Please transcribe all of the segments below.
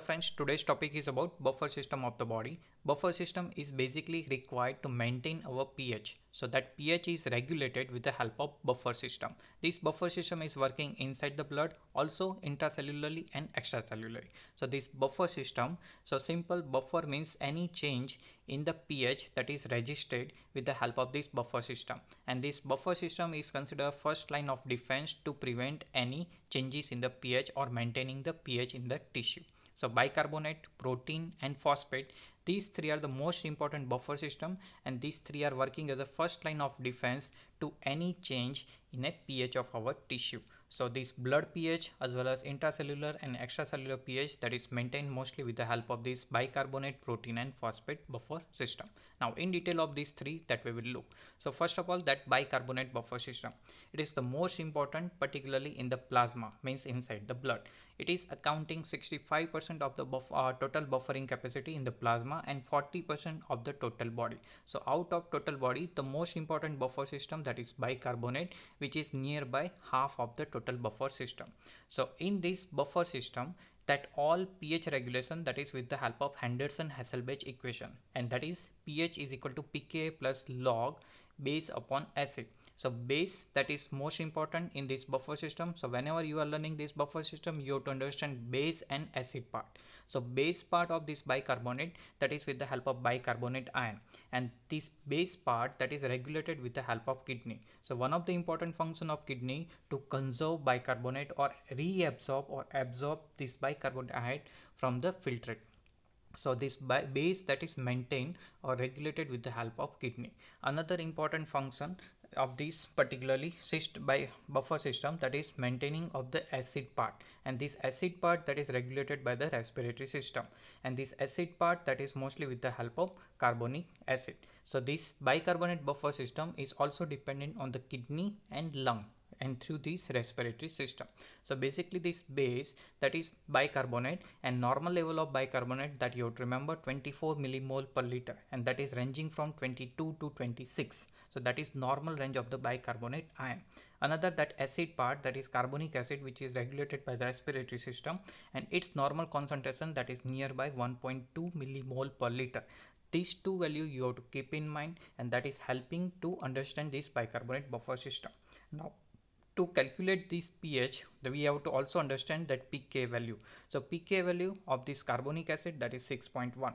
Friends, today's topic is about buffer system of the body. Buffer system is basically required to maintain our pH. So that pH is regulated with the help of buffer system. This buffer system is working inside the blood also intracellularly and extracellularly. So this buffer system, so simple buffer means any change in the pH that is registered with the help of this buffer system. And this buffer system is considered first line of defense to prevent any changes in the pH or maintaining the pH in the tissue. So bicarbonate, protein and phosphate, these three are the most important buffer system and these three are working as a first line of defense to any change in a pH of our tissue. So this blood pH as well as intracellular and extracellular pH that is maintained mostly with the help of this bicarbonate, protein and phosphate buffer system. Now in detail of these three that we will look. So first of all that bicarbonate buffer system. It is the most important particularly in the plasma means inside the blood. It is accounting 65% of the buff, uh, total buffering capacity in the plasma and 40% of the total body. So out of total body the most important buffer system that is bicarbonate which is nearby half of the total buffer system. So in this buffer system that all pH regulation that is with the help of Henderson-Hasselbalch equation and that is pH is equal to pK plus log based upon acid. So base that is most important in this buffer system. So whenever you are learning this buffer system, you have to understand base and acid part. So base part of this bicarbonate that is with the help of bicarbonate ion and this base part that is regulated with the help of kidney. So one of the important function of kidney to conserve bicarbonate or reabsorb or absorb this bicarbonate from the filtrate. So this base that is maintained or regulated with the help of kidney. Another important function of this particularly cyst by buffer system that is maintaining of the acid part and this acid part that is regulated by the respiratory system and this acid part that is mostly with the help of carbonic acid so this bicarbonate buffer system is also dependent on the kidney and lung and through this respiratory system. So basically this base that is bicarbonate and normal level of bicarbonate that you have to remember 24 millimole per liter and that is ranging from 22 to 26. So that is normal range of the bicarbonate ion. Another that acid part that is carbonic acid which is regulated by the respiratory system and its normal concentration that is nearby 1.2 millimole per liter these two values you have to keep in mind and that is helping to understand this bicarbonate buffer system now to calculate this pH, we have to also understand that pK value. So pK value of this carbonic acid that is 6.1.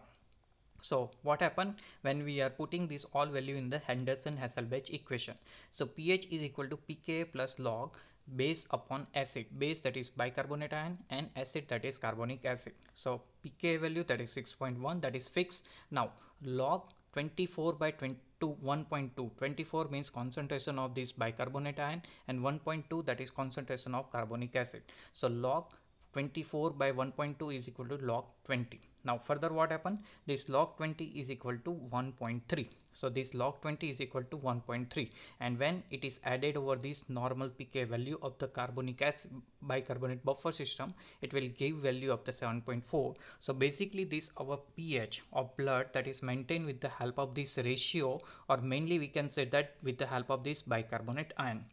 So what happened when we are putting this all value in the Henderson-Hasselbalch equation? So pH is equal to pK plus log base upon acid base that is bicarbonate ion and acid that is carbonic acid so pk value that is 6.1 that is fixed now log 24 by 20 to 1.2 24 means concentration of this bicarbonate ion and 1.2 that is concentration of carbonic acid so log 24 by 1.2 is equal to log 20 now further what happened? This log 20 is equal to 1.3. So this log 20 is equal to 1.3 and when it is added over this normal pK value of the carbonic acid bicarbonate buffer system, it will give value of the 7.4. So basically this our pH of blood that is maintained with the help of this ratio or mainly we can say that with the help of this bicarbonate ion.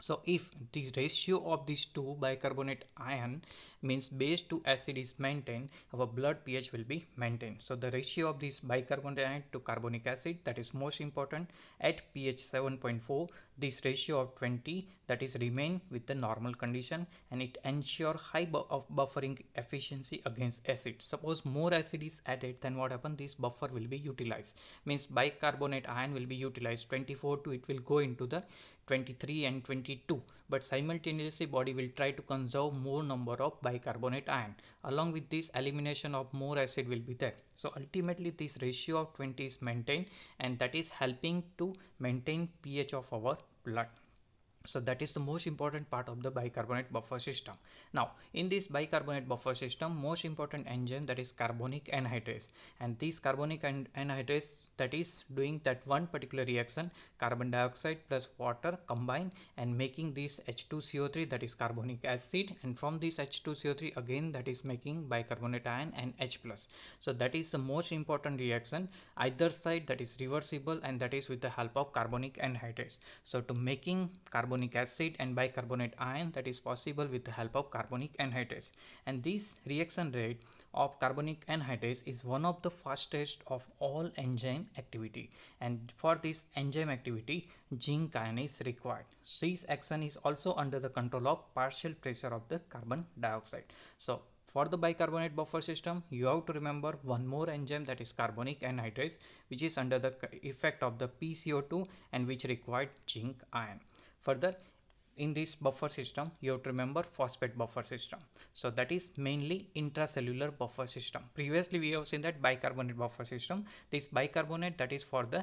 So if the ratio of these two bicarbonate ion means base to acid is maintained, our blood pH will be maintained. So the ratio of these bicarbonate ion to carbonic acid that is most important at pH 7.4, this ratio of 20 that is remain with the normal condition and it ensure high bu of buffering efficiency against acid. Suppose more acid is added then what happen this buffer will be utilized means bicarbonate ion will be utilized 24 to it will go into the 23 and 22 but simultaneously body will try to conserve more number of bicarbonate ion along with this elimination of more acid will be there so ultimately this ratio of 20 is maintained and that is helping to maintain ph of our blood so that is the most important part of the bicarbonate buffer system. Now in this bicarbonate buffer system most important enzyme that is carbonic anhydrase and this carbonic anhydrase that is doing that one particular reaction carbon dioxide plus water combine and making this H2CO3 that is carbonic acid and from this H2CO3 again that is making bicarbonate ion and H plus. So that is the most important reaction either side that is reversible and that is with the help of carbonic anhydrase. So to making carbon carbonic acid and bicarbonate ion that is possible with the help of carbonic anhydrase. And this reaction rate of carbonic anhydrase is one of the fastest of all enzyme activity. And for this enzyme activity, zinc ion is required. This action is also under the control of partial pressure of the carbon dioxide. So for the bicarbonate buffer system you have to remember one more enzyme that is carbonic anhydrase which is under the effect of the pco2 and which required zinc ion further in this buffer system you have to remember phosphate buffer system so that is mainly intracellular buffer system previously we have seen that bicarbonate buffer system this bicarbonate that is for the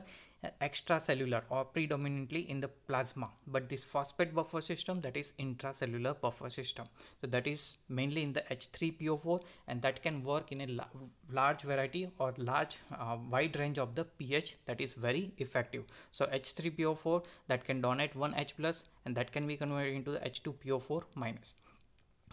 extracellular or predominantly in the plasma but this phosphate buffer system that is intracellular buffer system so that is mainly in the h3po4 and that can work in a la large variety or large uh, wide range of the ph that is very effective so h3po4 that can donate 1 h plus and that can be converted into the h2po4 minus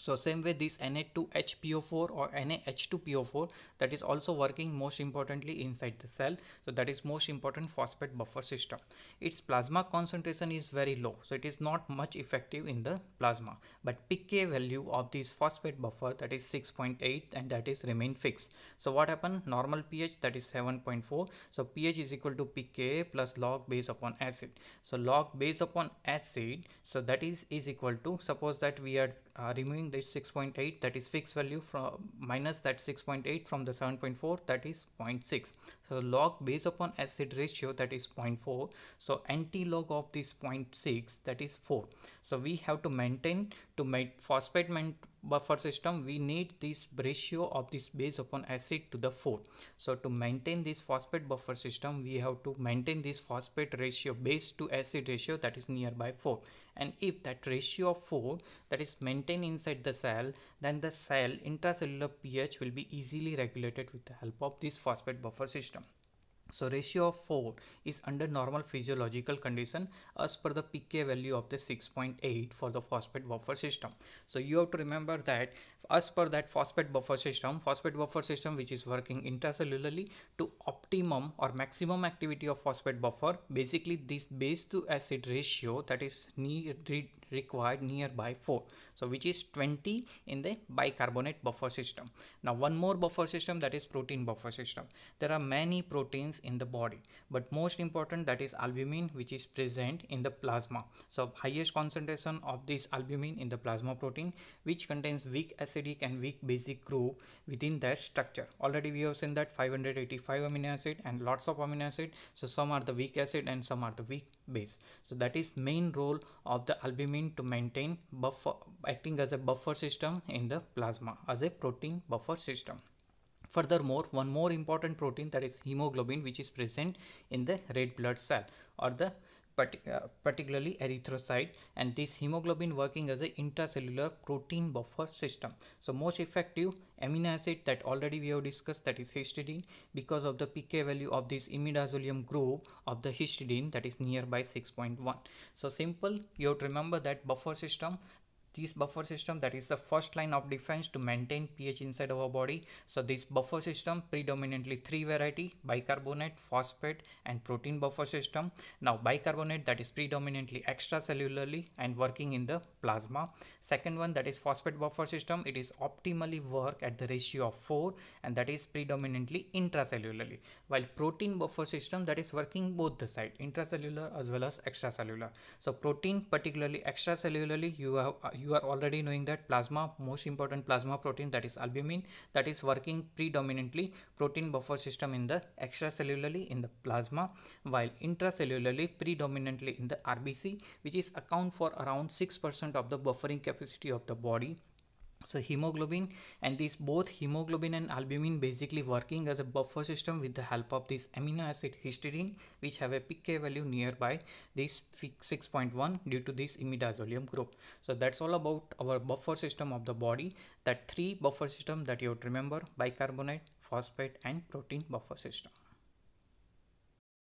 so same way this Na2HPO4 or NaH2PO4 that is also working most importantly inside the cell. So that is most important phosphate buffer system. Its plasma concentration is very low. So it is not much effective in the plasma. But pK value of this phosphate buffer that is 6.8 and that is remain fixed. So what happened? Normal pH that is 7.4. So pH is equal to pK plus log base upon acid. So log base upon acid. So that is is equal to suppose that we are uh, removing replacing this 6.8 that is fixed value from minus that 6.8 from the 7.4 that is 0.6 so log based upon acid ratio that is 0.4 so anti log of this 0.6 that is 4 so we have to maintain to make phosphate buffer system we need this ratio of this base upon acid to the 4 so to maintain this phosphate buffer system we have to maintain this phosphate ratio base to acid ratio that is nearby 4 and if that ratio of 4 that is maintained inside the cell then the cell intracellular pH will be easily regulated with the help of this phosphate buffer system so ratio of 4 is under normal physiological condition as per the pK value of the 6.8 for the phosphate buffer system. So you have to remember that as per that phosphate buffer system, phosphate buffer system which is working intracellularly to optimum or maximum activity of phosphate buffer, basically this base to acid ratio that is near, required nearby 4. So which is 20 in the bicarbonate buffer system. Now one more buffer system that is protein buffer system. There are many proteins in the body but most important that is albumin which is present in the plasma so highest concentration of this albumin in the plasma protein which contains weak acidic and weak basic group within that structure already we have seen that 585 amino acid and lots of amino acid so some are the weak acid and some are the weak base so that is main role of the albumin to maintain buffer acting as a buffer system in the plasma as a protein buffer system Furthermore, one more important protein that is hemoglobin which is present in the red blood cell or the uh, particularly erythrocyte and this hemoglobin working as an intracellular protein buffer system. So most effective amino acid that already we have discussed that is histidine because of the pK value of this imidazolium group of the histidine that is nearby 6.1. So simple you have to remember that buffer system this buffer system that is the first line of defense to maintain pH inside our body. So this buffer system predominantly three variety bicarbonate, phosphate and protein buffer system. Now bicarbonate that is predominantly extracellularly and working in the plasma. Second one that is phosphate buffer system it is optimally work at the ratio of 4 and that is predominantly intracellularly while protein buffer system that is working both the side intracellular as well as extracellular. So protein particularly extracellularly you have you are already knowing that plasma, most important plasma protein that is albumin, that is working predominantly protein buffer system in the extracellularly in the plasma, while intracellularly predominantly in the RBC, which is account for around 6% of the buffering capacity of the body so hemoglobin and these both hemoglobin and albumin basically working as a buffer system with the help of this amino acid histidine which have a pK value nearby this 6.1 due to this imidazolium group. So that's all about our buffer system of the body that three buffer system that you would remember bicarbonate, phosphate and protein buffer system.